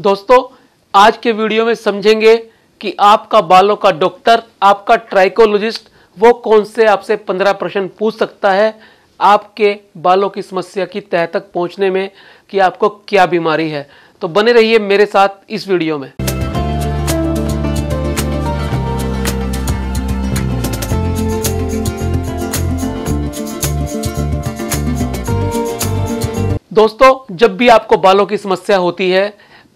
दोस्तों आज के वीडियो में समझेंगे कि आपका बालों का डॉक्टर आपका ट्राइकोलॉजिस्ट वो कौन से आपसे पंद्रह प्रश्न पूछ सकता है आपके बालों की समस्या की तह तक पहुंचने में कि आपको क्या बीमारी है तो बने रहिए मेरे साथ इस वीडियो में दोस्तों जब भी आपको बालों की समस्या होती है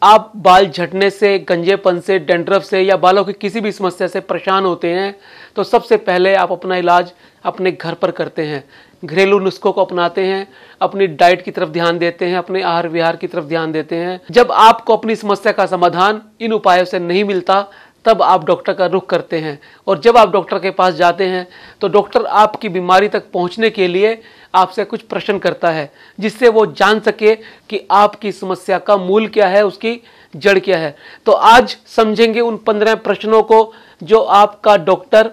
आप बाल झटने से गंजेपन से डेंड्रफ से या बालों की किसी भी समस्या से परेशान होते हैं तो सबसे पहले आप अपना इलाज अपने घर पर करते हैं घरेलू नुस्खों को अपनाते हैं अपनी डाइट की तरफ ध्यान देते हैं अपने आहार विहार की तरफ ध्यान देते हैं जब आपको अपनी समस्या का समाधान इन उपायों से नहीं मिलता तब आप डॉक्टर का रुख करते हैं और जब आप डॉक्टर के पास जाते हैं तो डॉक्टर आपकी बीमारी तक पहुंचने के लिए आपसे कुछ प्रश्न करता है जिससे वो जान सके कि आपकी समस्या का मूल क्या है उसकी जड़ क्या है तो आज समझेंगे उन पंद्रह प्रश्नों को जो आपका डॉक्टर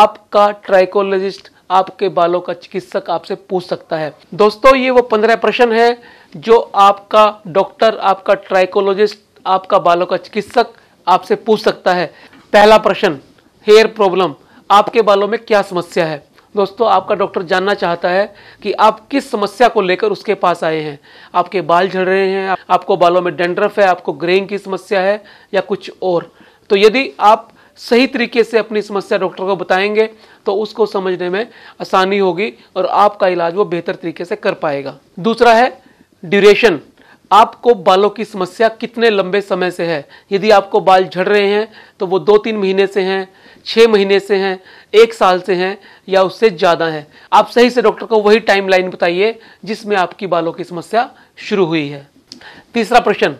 आपका ट्राइकोलॉजिस्ट आपके बालों का चिकित्सक आपसे पूछ सकता है दोस्तों ये वो पंद्रह प्रश्न है जो आपका डॉक्टर आपका ट्राइकोलॉजिस्ट आपका बालों का चिकित्सक आपसे पूछ सकता है पहला प्रश्न हेयर प्रॉब्लम आपके बालों में क्या समस्या है दोस्तों आपका डॉक्टर जानना चाहता है कि आप किस समस्या को लेकर उसके पास आए हैं आपके बाल झड़ रहे हैं आपको बालों में डेंड्रफ है आपको ग्रेइंग की समस्या है या कुछ और तो यदि आप सही तरीके से अपनी समस्या डॉक्टर को बताएंगे तो उसको समझने में आसानी होगी और आपका इलाज वो बेहतर तरीके से कर पाएगा दूसरा है ड्यूरेशन आपको बालों की समस्या कितने लंबे समय से है यदि आपको बाल झड़ रहे हैं तो वो दो तीन महीने से हैं छः महीने से हैं एक साल से हैं या उससे ज़्यादा हैं आप सही से डॉक्टर को वही टाइमलाइन बताइए जिसमें आपकी बालों की समस्या शुरू हुई है तीसरा प्रश्न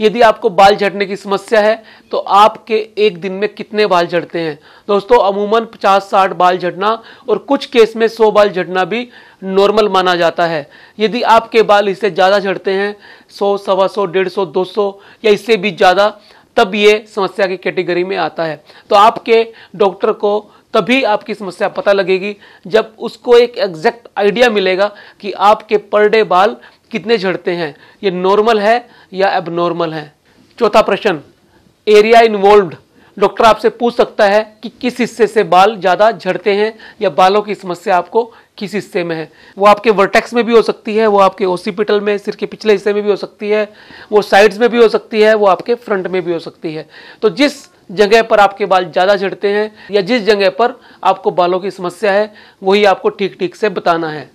यदि आपको बाल झड़ने की समस्या है तो आपके एक दिन में कितने बाल झड़ते हैं दोस्तों अमूमन 50-60 बाल झड़ना और कुछ केस में 100 बाल झड़ना भी नॉर्मल माना जाता है यदि आपके बाल इससे ज़्यादा झड़ते हैं 100 सवा सौ डेढ़ सौ दो सौ या इससे भी ज़्यादा तब ये समस्या की कैटेगरी में आता है तो आपके डॉक्टर को तभी आपकी समस्या पता लगेगी जब उसको एक एग्जैक्ट आइडिया मिलेगा कि आपके पर डे बाल कितने झड़ते हैं ये नॉर्मल है या नॉर्मल है चौथा प्रश्न एरिया इन्वॉल्व डॉक्टर आपसे पूछ सकता है कि किस हिस्से से बाल ज़्यादा झड़ते हैं या बालों की समस्या आपको किस हिस्से में है वो आपके वर्टेक्स में भी हो सकती है वो आपके ओसीपिटल में सिर के पिछले हिस्से में भी हो सकती है वो साइड्स में भी हो सकती है वो आपके फ्रंट में भी हो सकती है तो जिस जगह पर आपके बाल ज़्यादा झड़ते हैं या जिस जगह पर आपको बालों की समस्या है वही आपको ठीक ठीक से बताना है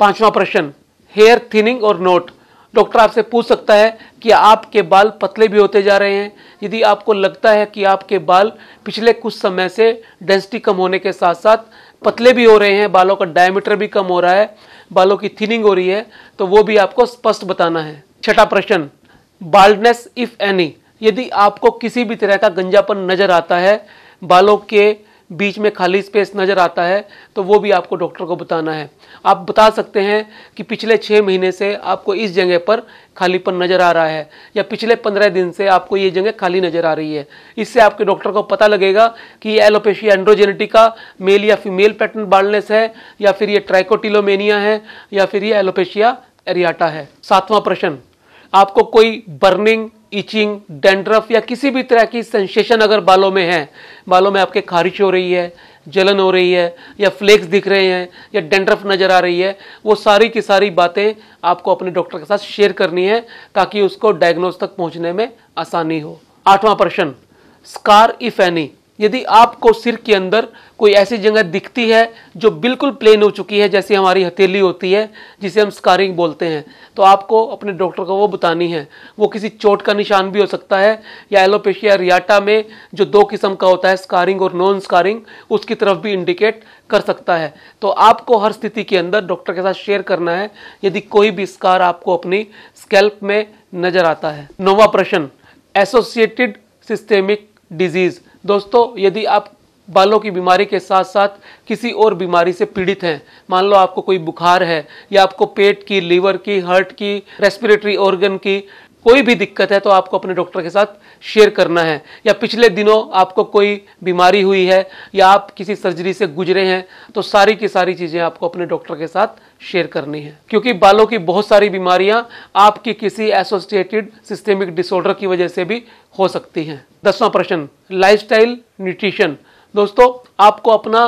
पांचवा प्रश्न हेयर थिनिंग और नोट डॉक्टर आपसे पूछ सकता है कि आपके बाल पतले भी होते जा रहे हैं यदि आपको लगता है कि आपके बाल पिछले कुछ समय से डेंसिटी कम होने के साथ साथ पतले भी हो रहे हैं बालों का डायमीटर भी कम हो रहा है बालों की थिनिंग हो रही है तो वो भी आपको स्पष्ट बताना है छठा प्रश्न बाल्डनेस इफ एनी यदि आपको किसी भी तरह का गंजापन नजर आता है बालों के बीच में खाली स्पेस नज़र आता है तो वो भी आपको डॉक्टर को बताना है आप बता सकते हैं कि पिछले छः महीने से आपको इस जगह पर खालीपन नज़र आ रहा है या पिछले पंद्रह दिन से आपको ये जगह खाली नज़र आ रही है इससे आपके डॉक्टर को पता लगेगा कि एलोपेशिया एंड्रोजेनेटिका मेल या फीमेल पैटर्न बार्डनेस है या फिर ये ट्राइकोटिलोमेनिया है या फिर ये एलोपेशिया एरियाटा है सातवां प्रश्न आपको कोई बर्निंग इचिंग डेंड्रफ या किसी भी तरह की सेंसेशन अगर बालों में है बालों में आपके खारिश हो रही है जलन हो रही है या फ्लेक्स दिख रहे हैं या डेंड्रफ नज़र आ रही है वो सारी की सारी बातें आपको अपने डॉक्टर के साथ शेयर करनी है ताकि उसको डायग्नोज तक पहुंचने में आसानी हो आठवां प्रश्न स्कार इफ एनी यदि आपको सिर के अंदर कोई ऐसी जगह दिखती है जो बिल्कुल प्लेन हो चुकी है जैसे हमारी हथेली होती है जिसे हम स्कारिंग बोलते हैं तो आपको अपने डॉक्टर को वो बतानी है वो किसी चोट का निशान भी हो सकता है या एलोपेशिया रियाटा में जो दो किस्म का होता है स्कारिंग और नॉन स्कारिंग उसकी तरफ भी इंडिकेट कर सकता है तो आपको हर स्थिति के अंदर डॉक्टर के साथ शेयर करना है यदि कोई भी स्कार आपको अपनी स्कैल्प में नजर आता है नोवा प्रश्न एसोसिएटेड सिस्टेमिक डिजीज़ दोस्तों यदि आप बालों की बीमारी के साथ साथ किसी और बीमारी से पीड़ित हैं मान लो आपको कोई बुखार है या आपको पेट की लीवर की हार्ट की रेस्पिरेटरी ऑर्गन की कोई भी दिक्कत है तो आपको अपने डॉक्टर के साथ शेयर करना है या पिछले दिनों आपको कोई बीमारी हुई है या आप किसी सर्जरी से गुजरे हैं तो सारी की सारी चीज़ें आपको अपने डॉक्टर के साथ शेयर करनी है क्योंकि बालों की बहुत सारी बीमारियां आपकी किसी एसोसिएटेड सिस्टेमिक डिसऑर्डर की वजह से भी हो सकती हैं दसवां प्रश्न लाइफस्टाइल न्यूट्रिशन दोस्तों आपको अपना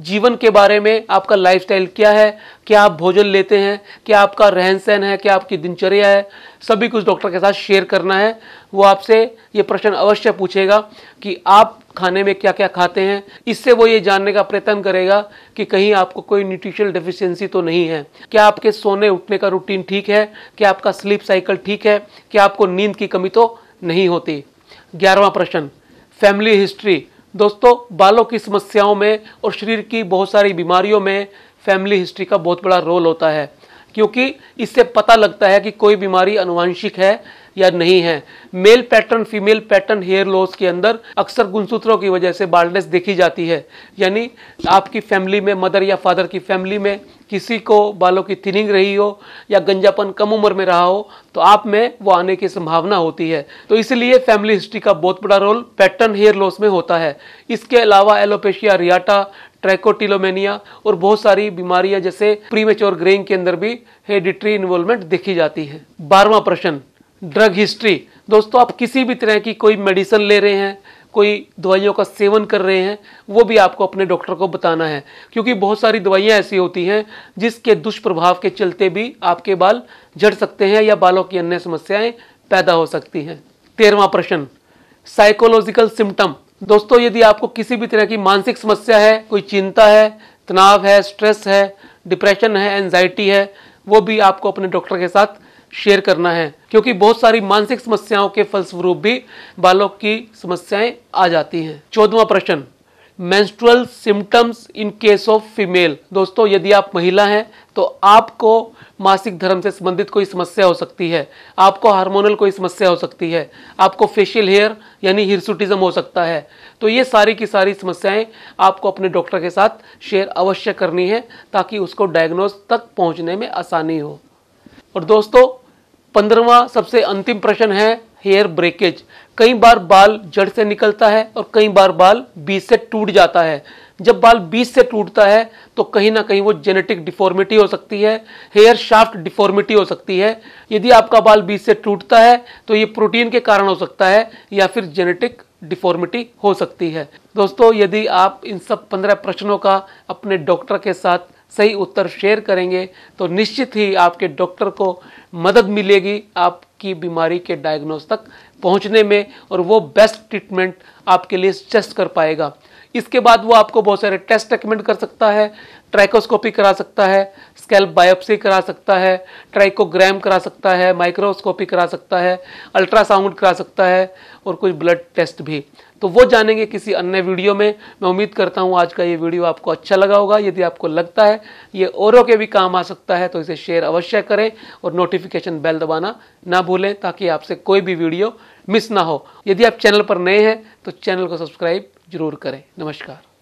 जीवन के बारे में आपका लाइफस्टाइल क्या है क्या आप भोजन लेते हैं क्या आपका रहन सहन है क्या आपकी दिनचर्या है सभी कुछ डॉक्टर के साथ शेयर करना है वो आपसे ये प्रश्न अवश्य पूछेगा कि आप खाने में क्या क्या खाते हैं इससे वो ये जानने का प्रयत्न करेगा कि कहीं आपको कोई न्यूट्रिशनल डिफिशियंसी तो नहीं है क्या आपके सोने उठने का रूटीन ठीक है क्या आपका स्लीप साइकिल ठीक है क्या आपको नींद की कमी तो नहीं होती ग्यारहवा प्रश्न फैमिली हिस्ट्री दोस्तों बालों की समस्याओं में और शरीर की बहुत सारी बीमारियों में फैमिली हिस्ट्री का बहुत बड़ा रोल होता है क्योंकि इससे पता लगता है कि कोई बीमारी अनुवांशिक है या नहीं है male pattern female pattern hair loss के अंदर अक्सर गुणसूत्रों की वजह से बाल्डनेस देखी जाती है यानी आपकी फैमिली में मदर या फादर की फैमिली में किसी को बालों की थिनिंग रही हो या गंजापन कम उम्र में रहा हो तो आप में वो आने की संभावना होती है तो इसलिए फैमिली हिस्ट्री का बहुत बड़ा रोल पैटर्न हेयर लॉस में होता है इसके अलावा एलोपेशिया रियाटा ट्रैकोटिलोमेनिया और बहुत सारी बीमारियां जैसे प्रीमेच्योर ग्रेइंग के अंदर भी हेडिट्री इन्वॉल्वमेंट देखी जाती है बारवा प्रश्न ड्रग हिस्ट्री दोस्तों आप किसी भी तरह की कोई मेडिसिन ले रहे हैं कोई दवाइयों का सेवन कर रहे हैं वो भी आपको अपने डॉक्टर को बताना है क्योंकि बहुत सारी दवाइयाँ ऐसी होती हैं जिसके दुष्प्रभाव के चलते भी आपके बाल झड़ सकते हैं या बालों की अन्य समस्याएं पैदा हो सकती हैं तेरहवा प्रश्न साइकोलॉजिकल सिम्टम दोस्तों यदि आपको किसी भी तरह की मानसिक समस्या है कोई चिंता है तनाव है स्ट्रेस है डिप्रेशन है एनजाइटी है वो भी आपको अपने डॉक्टर के साथ शेयर करना है क्योंकि बहुत सारी मानसिक समस्याओं के फलस्वरूप भी बालों की समस्याएं आ जाती हैं चौदवा प्रश्न menstrual symptoms in case of female दोस्तों यदि आप महिला हैं तो आपको मासिक धर्म से संबंधित कोई समस्या हो सकती है आपको हार्मोनल कोई समस्या हो सकती है आपको फेशियल हेयर यानी हिरसुटिज्म हो सकता है तो ये सारी की सारी समस्याएं आपको अपने डॉक्टर के साथ शेयर अवश्य करनी है ताकि उसको डायग्नोज तक पहुंचने में आसानी हो और दोस्तों पंद्रवा सबसे अंतिम प्रश्न है हेयर ब्रेकेज कई बार बाल जड़ से निकलता है और कई बार बाल बीज से टूट जाता है जब बाल बीज से टूटता है तो कहीं ना कहीं वो जेनेटिक डिफॉर्मिटी हो सकती है हेयर शाफ्ट डिफॉर्मिटी हो सकती है यदि आपका बाल बीज से टूटता है तो ये प्रोटीन के कारण हो सकता है या फिर जेनेटिक डिफॉर्मिटी हो सकती है दोस्तों यदि आप इन सब पंद्रह प्रश्नों का अपने डॉक्टर के साथ सही उत्तर शेयर करेंगे तो निश्चित ही आपके डॉक्टर को मदद मिलेगी आपकी बीमारी के डायग्नोस तक पहुंचने में और वो बेस्ट ट्रीटमेंट आपके लिए सजेस्ट कर पाएगा इसके बाद वो आपको बहुत सारे टेस्ट रिकमेंड कर सकता है ट्राइकोस्कोपी करा सकता है स्केल बायोप्सी करा सकता है ट्राइकोग्राम करा सकता है माइक्रोस्कोपी करा सकता है अल्ट्रासाउंड करा सकता है और कुछ ब्लड टेस्ट भी तो वो जानेंगे किसी अन्य वीडियो में मैं उम्मीद करता हूँ आज का ये वीडियो आपको अच्छा लगा होगा यदि आपको लगता है ये औरों के भी काम आ सकता है तो इसे शेयर अवश्य करें और नोटिफिकेशन बेल दबाना ना भूलें ताकि आपसे कोई भी वीडियो मिस ना हो यदि आप चैनल पर नए हैं तो चैनल को सब्सक्राइब जरूर करें नमस्कार